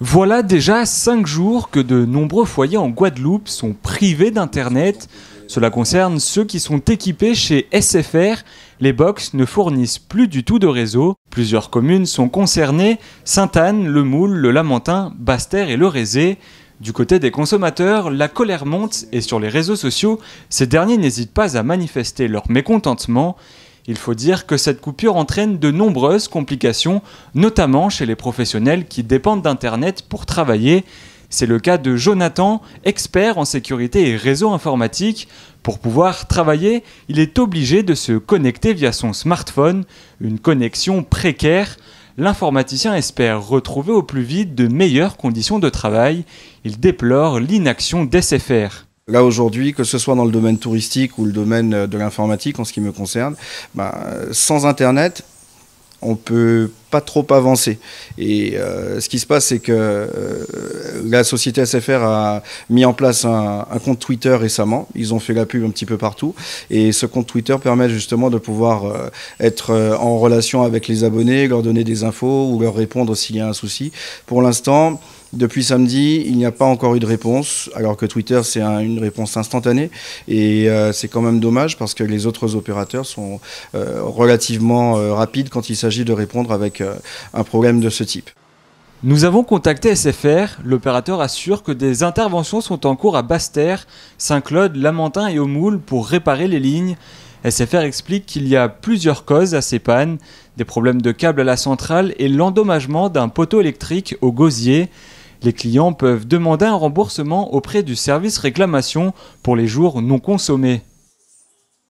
Voilà déjà 5 jours que de nombreux foyers en Guadeloupe sont privés d'Internet. Cela concerne ceux qui sont équipés chez SFR. Les box ne fournissent plus du tout de réseau. Plusieurs communes sont concernées Sainte-Anne, Le Moule, Le Lamentin, Bastère et Le Rézé. Du côté des consommateurs, la colère monte et sur les réseaux sociaux, ces derniers n'hésitent pas à manifester leur mécontentement. Il faut dire que cette coupure entraîne de nombreuses complications, notamment chez les professionnels qui dépendent d'Internet pour travailler. C'est le cas de Jonathan, expert en sécurité et réseau informatique. Pour pouvoir travailler, il est obligé de se connecter via son smartphone, une connexion précaire. L'informaticien espère retrouver au plus vite de meilleures conditions de travail. Il déplore l'inaction d'SFR. Là aujourd'hui, que ce soit dans le domaine touristique ou le domaine euh, de l'informatique en ce qui me concerne, bah, sans Internet, on peut pas trop avancer. Et euh, ce qui se passe, c'est que euh, la société SFR a mis en place un, compte Twitter récemment. Ils ont fait la pub un petit peu partout. Et ce compte Twitter permet justement de pouvoir euh, être euh, en relation avec les abonnés, leur donner des infos ou leur répondre s'il y a un souci. Pour l'instant, depuis samedi, il n'y a pas encore eu de réponse, alors que Twitter, c'est une réponse instantanée. Et euh, c'est quand même dommage parce que les autres opérateurs sont relativement rapides quand il s'agit de répondre avec un problème de ce type. Nous avons contacté SFR, l'opérateur assure que des interventions sont en cours à Basse-Terre, Saint-Claude, Lamentin et Aumoule pour réparer les lignes. SFR explique qu'il y a plusieurs causes à ces pannes, des problèmes de câbles à la centrale et l'endommagement d'un poteau électrique au gosier. Les clients peuvent demander un remboursement auprès du service réclamation pour les jours non consommés.